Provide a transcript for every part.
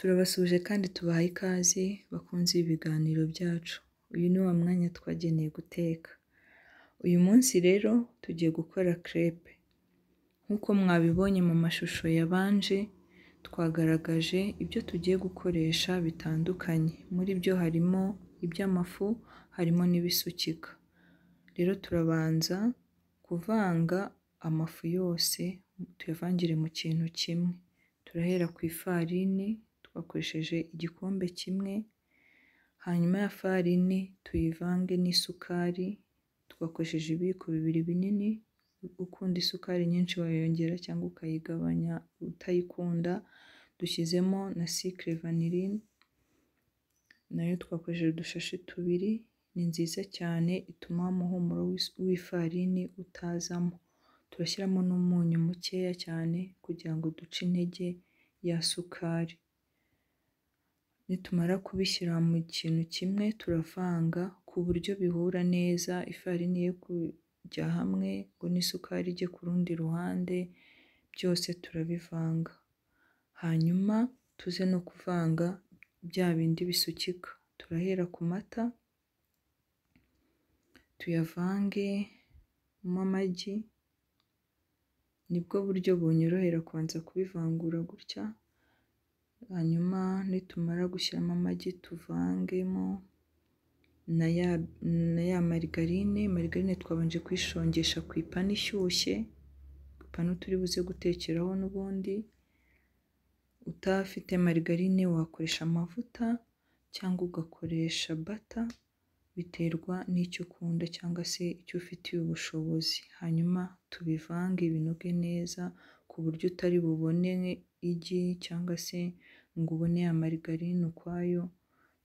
turabasuhuje kandi tubaha ikaze bakunze ibiganiro byacu uyu ni wa mwanya twageneye guteka uyu munsi rero tugiye gukora crepe nk'uko mwabibonye mu mashusho yabanje twagaragaje ibyo tugiye gukoresha bitandukanye muri byo harimo iby'amafu harimo n'ibisukika rero turabanza kuvanga amafu yose tuyavangire mu kintu kimwe turahera ku ifarini bakoresheje igikombe kimwe, hanyuma ya farini tuyivange n'isukari, tugakoresheje ibiyiko bibiri binini, ukunda isukari nyinshi wayongera cyangwa ukayigabanya utayikunda, dushyizemo na sikire vanirine, nayo twakoresheje udushashi tubiri, ni nziza cyane ituma umuhumuro w'ifarini utazamo, turashyiramo n'umunyu mukeya cyane kugira ngo duce intege ya sukari. nitumara kubishyira mu kintu kimwe turavanga ku buryo bihura neza, ifarini ye kujya hamwe ngo n'isukari ijye ku rundi ruhande, byose turabivanga. Hanyuma tuze no kuvanga bya bindi bisukika, turahera ku mata, tuyavangemo amagi, nibwo buryo bunyorohera kubanza kubivangura gutya. hanyuma nitumara gushyiramo amagi tuvangemo na ya marigarine, marigarine twabanje kuyishongesha ku ipanu ishyushye, ipanu turi buze gutekeraho n'ubundi, utafite marigarine wakoresha amavuta cyangwa ugakoresha bata, biterwa n'icyo ukunda cyangwa se icyo ufitiye ubushobozi, hanyuma tubivange binoge neza ku buryo utari bubone igi cyangwa se ngo ubone ya marigarine ukwayo,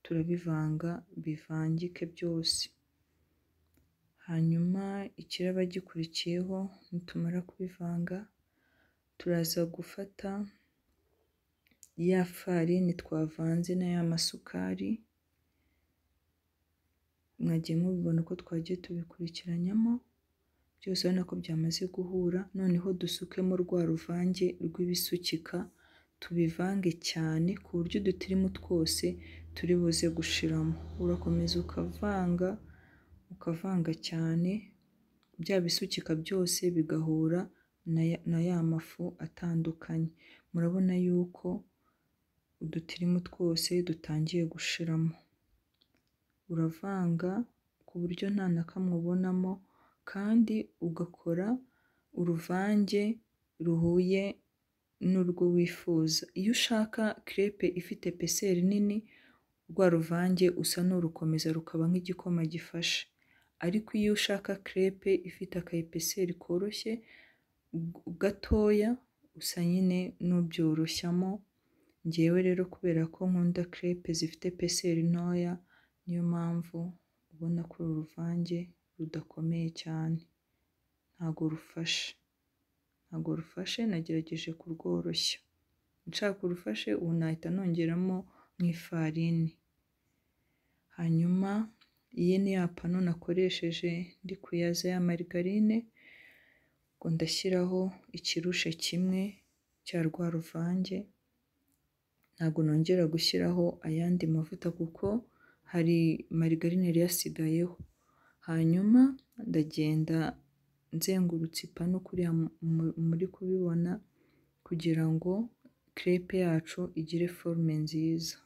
turabivanga bivangike byose, hanyuma ikiraba gikurikiyeho nitumara kubivanga turaza gufata ya farini twavanze na ya masukari, mwagiye mubibona uko twagiye tubikurikiranyamo byose urabona ko byamaze guhura, noneho dusukemo rwa ruvange rw'ibisukika tubivange cyane ku buryo udutirimo twose turi buze gushiramo, urakomeza ukavanga, ukavanga cyane bya bisukika byose bigahura na ya mafu atandukanye, murabona yuko udutirimo twose dutangiye gushiramo, uravanga ku buryo nta na kamwe ubonamo kandi ugakora uruvange ruhuye n'urwo wifuza iyo ushaka crepe ifite peseri nini rwa ruvange usa n'urukomeza rukaba nk'igikoma gifashe ariko iyo ushaka crepe ifite akayepeseri koroshye gatoya usa nyine n'ubyoroshyamo njyewe rero kubera ko nkunda crepe zifite peseri ntoya niyo mpamvu ubona ko uru ruvange rudakomeye cyane ntago rufashe. ntabwo rufashe nagerageje kurworoshya, nshaka urufashe ubu nahita nongeramo mu ifarini, hanyuma iyi ni ya pano nakoresheje ndi kuyaza ya marigarine, ubwo ndashyiraho ikirushe kimwe cya rwa ruvange, ntabwo nongera gushyiraho ayandi mavuta kuko hari marigarine yari yasigayeho, hanyuma ndagenda nzengurutse ipanu kuriya muri kubibona kugira ngo crepe yacu igire forume nziza,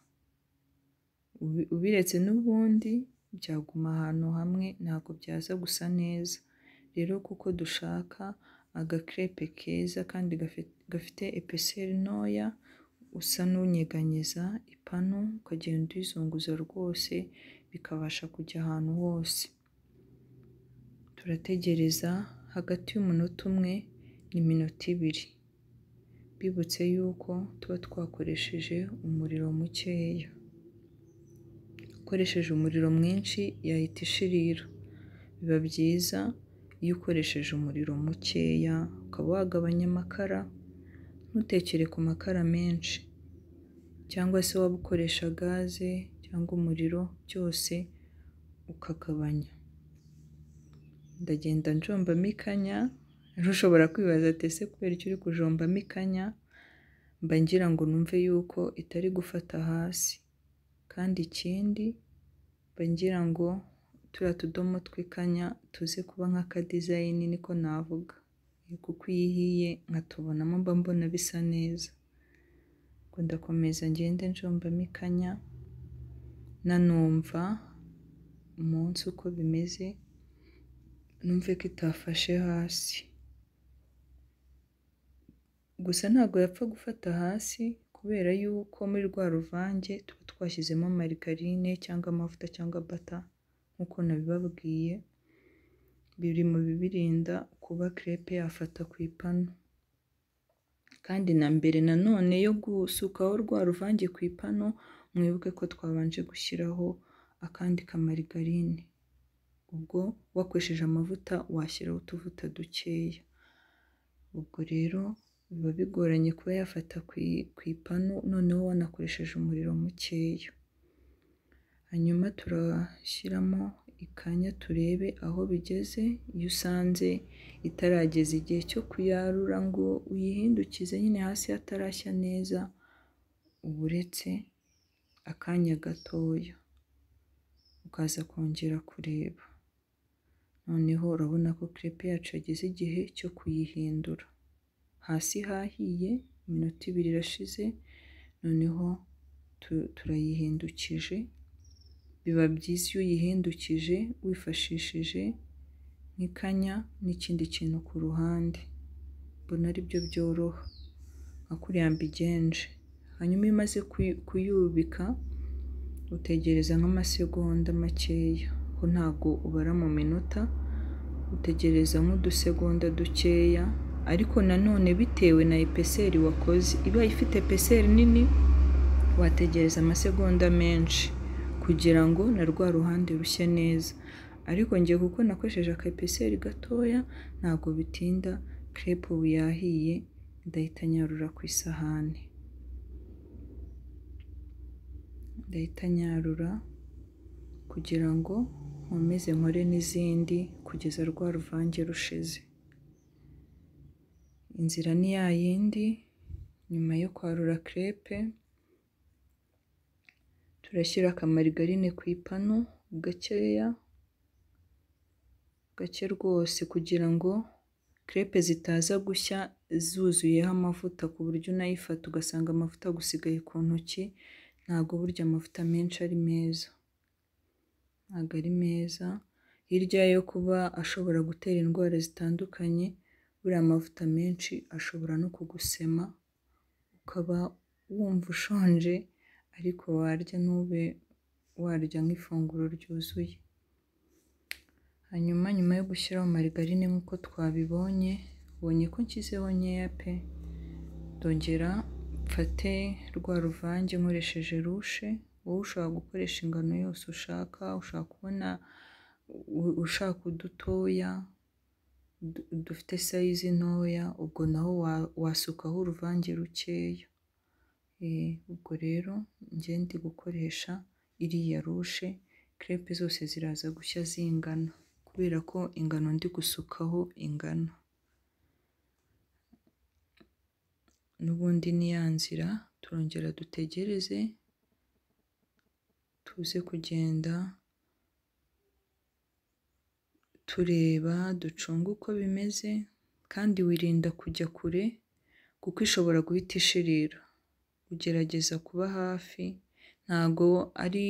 ubiretse n'ubundi byaguma ahantu hamwe ntabwo byaza gusa neza, rero kuko dushaka agakrepe keza kandi gafite epeseri ntoya usa n'unyeganyeza ipanu ukagenda uyizunguza rwose bikabasha kujya ahantu hose, turategereza. hagati y'umunota umwe n'iminota ibiri, bibutse yuko tuba twakoresheje umuriro mukeya, ukoresheje umuriro mwinshi yahita ishirira, biba byiza iyo ukoresheje umuriro mukeya ukaba wagabanya amakara, ntutekere ku makara menshi cyangwa se waba ukoresha gaze cyangwa umuriro byose ukagabanya. ndagenda njombamo ikanya ushobora kwibaza ati ese kubera iki uri kujombamo ikanya mba ngira ngo numve yuko itari gufata hasi kandi ikindi mba ngira ngo turiya tudomo tw'ikanya tuze kuba nk'akadizayini niko navuga kuko iyo ihiye nkatubonamo mba mbona bisa neza ngo ndakomeza ngende njombamo ikanya nanumva umunsi uko bimeze numve ko itafashe hasi gusa ntabwo yapfa gufata hasi kubera yuko muri rwa ruvange tuba twashyizemo marigarine cyangwa amavuta cyangwa bata nk'uko nabibabwiye biri mu bibirinda kuba crepe yafata ku ipanu kandi na mbere nanone yo gusukaho rwa ruvange ku ipanu mwibuke ko twabanje gushyiraho akandi kamarigarine ubwo wakoresheje amavuta washyiraho utuvuta dukeya, ubwo rero biba bigoranye kuba yafata ku ipanu noneho wanakoresheje umuriro mukeya, hanyuma turashyiramo ikanya turebe aho bigeze, iyo usanze itarageza igihe cyo kuyarura ngo uyihindukize nyine hasi hatarashya neza, uba uretse akanya gatoya ukaza kongera kureba. noneho urabona ko crepe yacu yageze igihe cyo kuyihindura hasi hahiye iminota ibiri irashize noneho turayihindukije biba byiza iyo uyihindukije wifashishije nk'ikanya n'ikindi kintu ku ruhande mbona ari byo byoroha nka kuriya mbigenje hanyuma iyo umaze kuyubika utegereza nk'amasegonda makeya. kuko ntabwo ubara mu minota utegereza nk'udusegonda dukeya ariko nanone bitewe na epeseri wakoze iba ifite epeseri nini wategereza amasegonda menshi kugira ngo na rwa ruhande rushye neza ariko ngiye kuko nakoresheje aka epeseri gatoya ntabwo bitinda crepe ubu yahiye ndahita nyarura ku isahani ndahita nyarura kugira ngo nkomeze nkore n'izindi kugeza rwa ruvange rushize inzira ni ya yindi nyuma yo kwarura crepe turashyira akamarigarine ku ipanu gakeya gake rwose kugira ngo crepe zitaza gushya zuzuyeho amavuta ku buryo unayifata ugasanga amavuta gusigaye ku ntoki ntabwo burya amavuta menshi ari meza ntabwo ari meza, hirya yo kuba ashobora gutera indwara zitandukanye, buriya amavuta menshi ashobora no kugusema, ukaba wumva ushonje ariko warya ntube warya nk'ifunguro ryuzuye. Hanyuma nyuma yo gushyiraho marigarine nk'uko twabibonye, ubonye ko nshyizeho nkeya pe, ndongera mfate rwa ruvange nkoresheje rushe wowe ushobora gukoresha ingano yose ushaka ushaka kubona ushaka udutoya dufite sayizi ntoya ubwo naho wasukaho uruvange rukeya eh, ubwo rero njye ndi gukoresha iriya rushe crepe zose ziraza gushya zingana kubera ko ingano ndi gusukaho ingano. n'ubundi ni ya nzira turongera dutegereze tuze kugenda tureba ducunga uko bimeze kandi wirinda kujya kure kuko ishobora guhita ishirira, ugerageza kuba hafi ntago ari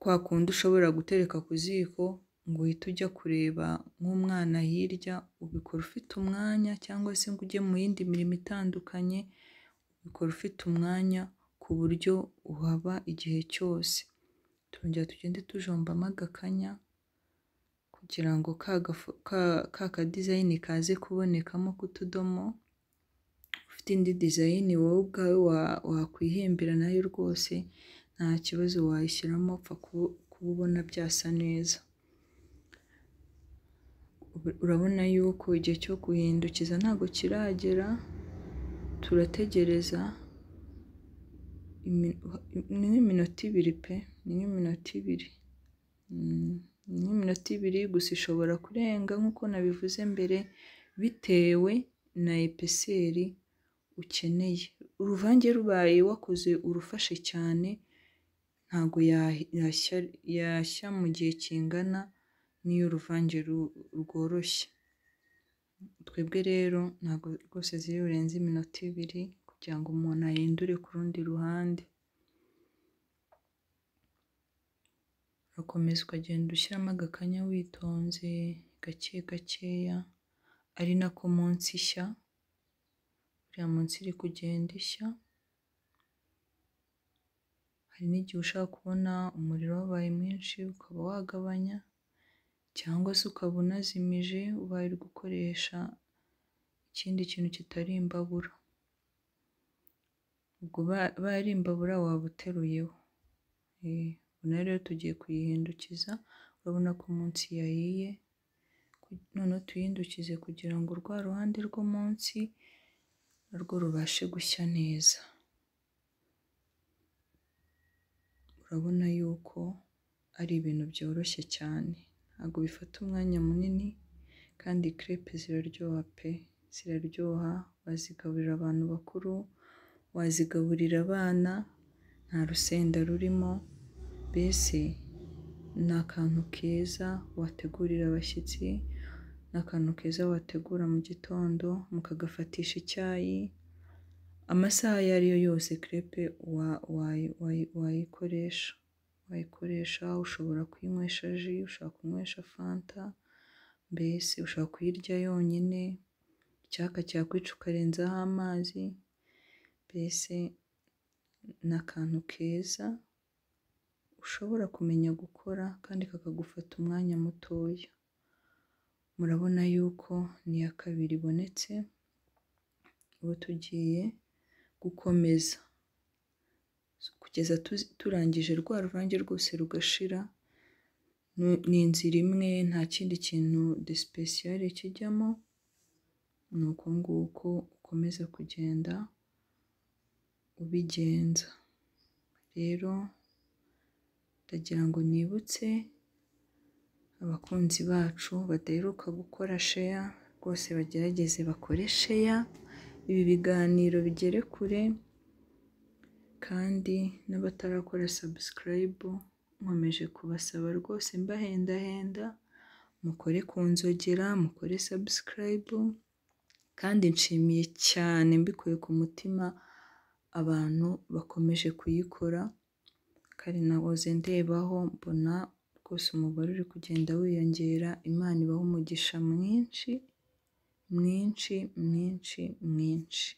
kwa kundi ushobora gutereka ku ziko ngo uhite ujya kureba nk'umwana hirya, ubikora ufite umwanya cyangwa se ngo ujye mu yindi mirimo itandukanye, ubikora ufite umwanya ku buryo uhaba igihe cyose. turongera tugende tujombamo agakanya kugira ngo ka kadizayini kaze kubonekamo k'utudomo, ufite indi dizayini wowe ubwawe wakwihimbira nayo rwose nta kibazo wayishyiramo upfa kuba ubona byasa neza. Urabona yuko igihe cyo guhindukiza ntabwo kiragera, turategereza ni ibiri pe. ni nk'iminota ibiri mm, ni nk'iminota ibiri gusa ishobora kurenga nk'uko nabivuze mbere bitewe na epeseri ukeneye uruvange rubaye wakoze urufashe cyane ntabwo yashya mu gihe kingana n'iyo uruvange rworoshye twebwe rero ntabwo rwose ziri burenze iminota ibiri kugira ngo umuntu ahindure ku rundi ruhande. ugakomeza ukagenda ushyiramo agakanya witonze gake gakeya, ari nako munsi ishya, buriya munsi iri kugenda ishya, hari n'igihe ushaka kubona umuriro wabaye mwinshi ukaba wagabanya cyangwa se ukaba unazimije ubaye uri gukoresha ikindi kintu kitari imbabura, ubwo ubaye ari imbabura waba uteruyeho. Eh, noneho rero tugiye kuyihindukiza urabona ko munsi yahiye noneho tuyihindukize kugira ngo rwa ruhande rwo munsi narwo rubashe gushya neza urabona yuko ari ibintu byoroshye cyane ntabwo bifata umwanya munini kandi crepe ziraryoha pe ziraryoha wazigaburira abantu bakuru wazigaburira abana nta rusenda rurimo. mbese ni akantu keza wategurira abashyitsi, ni akantu keza wategura mu gitondo mukagafatisha icyayi, amasaha ayo ari yo yose crepe wayikoresha, wayikoresha ushobora kuyinywesha ji, ushobora kunywesha fanta, mbese ushobora kuyirya yonyine, icyaka cyakwica ukarenzaho amazi, mbese ni akantu keza. ushobora kumenya gukora kandi kakagufata umwanya mutoya, murabona yuko n'iya kabiri ibonetse, ubu tugiye gukomeza kugeza turangije rwa ruvange rwose rugashira, ni inzira imwe nta kindi kintu de sipesiyare kijyamo, ni uko nguko ukomeza kugenda ubigenza, rero ndagira ngo nibutse abakunzi bacu badaheruka gukora sheya rwose bagerageze bakore sheya ibi biganiro bigere kure kandi n'abatarakora sabusikarayibu nkomeje kubasaba rwose mbahendahenda mukore ku nzogera mukore sabusikarayibu kandi nshimiye cyane mbikuye ku mutima abantu bakomeje kuyikora kare nahoze ndebaho mbona rwose umubare uri kugenda wiyongera, Imana ibahe umugisha mwinshi, mwinshi, mwinshi, mwinshi.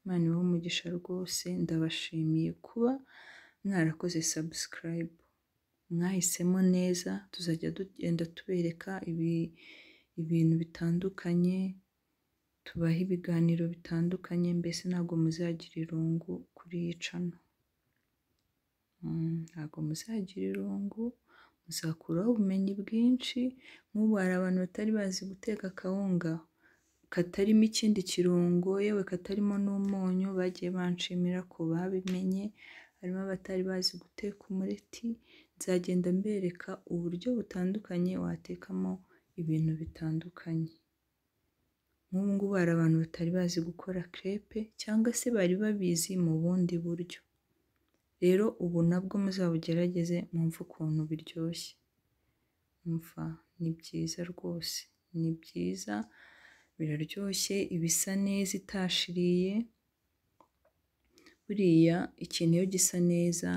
Imana ibahe umugisha rwose ndabashimiye kuba mwarakoze subscribe, mwahisemo neza tuzajya tugenda tubereka ibi ibintu bitandukanye, tubahe ibiganiro bitandukanye mbese ntabwo muzagira irungu kuri iyi channel. Mm, ntabwo muzagira irungu, muzakuraho ubumenyi bwinshi, nk'ubu hari abantu batari bazi guteka akawunga katarimo ikindi kirungo, yewe katarimo n'umunyu, bagiye banshimira ko babimenye, harimo abatari bazi guteka umureti, nzagenda mbereka uburyo butandukanye watekamo ibintu bitandukanye. Nk'ubu ngubu hari abantu batari bazi gukora crepe cyangwa se bari babizi mu bundi buryo. rero ubu nabwo muzabugerageze mwumve ukuntu biryoshye umva ni byiza rwose ni byiza biraryoshye ibisa neza itashiriye buriya ikintu iyo gisa neza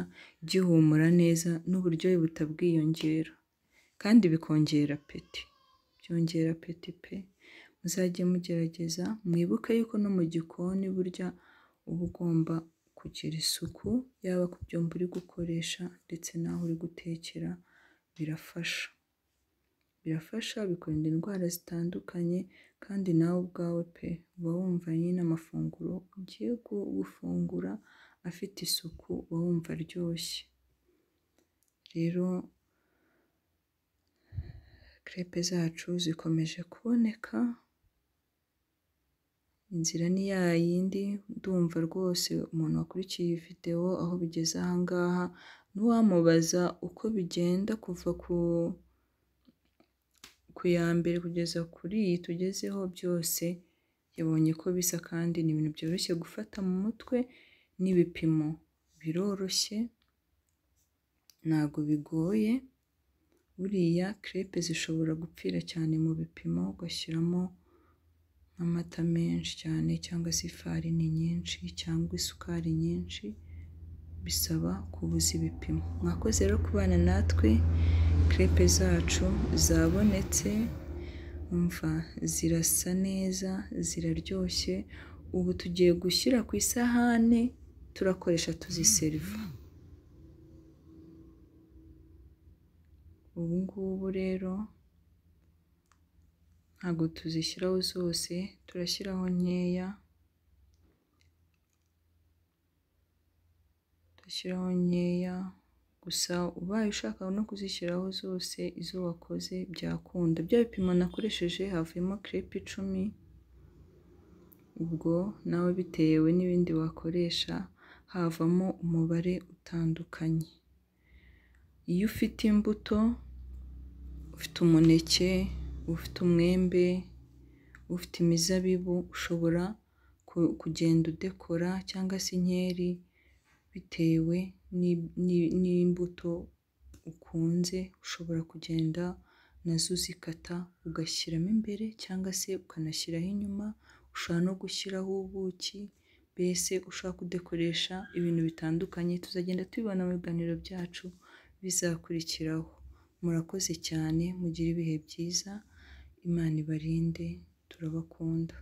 gihumura neza n'uburyohe butabwiyongera kandi bikongera peti byongera apeti pe muzajye mugerageza mwibuke yuko no mu gikoni burya uba ugomba Kugira isuku yaba ku byombo uri gukoresha ndetse n'aho uri gutekera birafasha, birafasha bikurinda indwara zitandukanye kandi nawe ubwawe pe uba wumva nyine amafunguro ugiye gufungura afite isuku uba wumva aryoshye. Rero crepe zacu zikomeje kuboneka. inzira ni ya yindi ndumva rwose umuntu wakurikiye video aho bigeze aha ngaha n'uwamubaza uko bigenda kuva ku ku ya mbere kugeza kuri iyi tugezeho byose yabonye ko bisa kandi ni ibintu byoroshye gufata mu mutwe n'ibipimo biroroshye ntabwo bigoye buriya crepe zishobora gupfira cyane mu bipimo ugashyiramo nk'amata menshi cyane cyangwa se ifarini nyinshi cyangwa isukari nyinshi, bisaba kubuza ibipimo. Mwakoze rero kubana natwe, crepe zacu zabonetse, umva zirasa neza, ziraryoshye, ubu tugiye gushyira ku isahani turakoresha tuziseriva. Ubu ngubu rero ntabwo tuzishyiraho zose turashyiraho nkeya tugashyiraho nkeya gusa ubaye ushaka no kuzishyiraho zose izo wakoze byakunda bya bipimo nakoresheje havuyemo crepe icumi ubwo nawe bitewe n'ibindi wakoresha havamo umubare utandukanye iyo ufite imbuto ufite umuneke ufite umwembe, ufite imizabibu ushobora kugenda udekora cyangwa se inkeri bitewe n'imbuto ukunze, ushobora kugenda na zo uzikata ugashyiramo imbere cyangwa se ukanashyiraho inyuma, ushobora no gushyiraho ubuki, mbese ushobora kudekoresha ibintu bitandukanye, tuzagenda tubibona mu biganiro byacu bizakurikiraho. Murakoze cyane mugire ibihe byiza. Imana ibarinde turabakunda.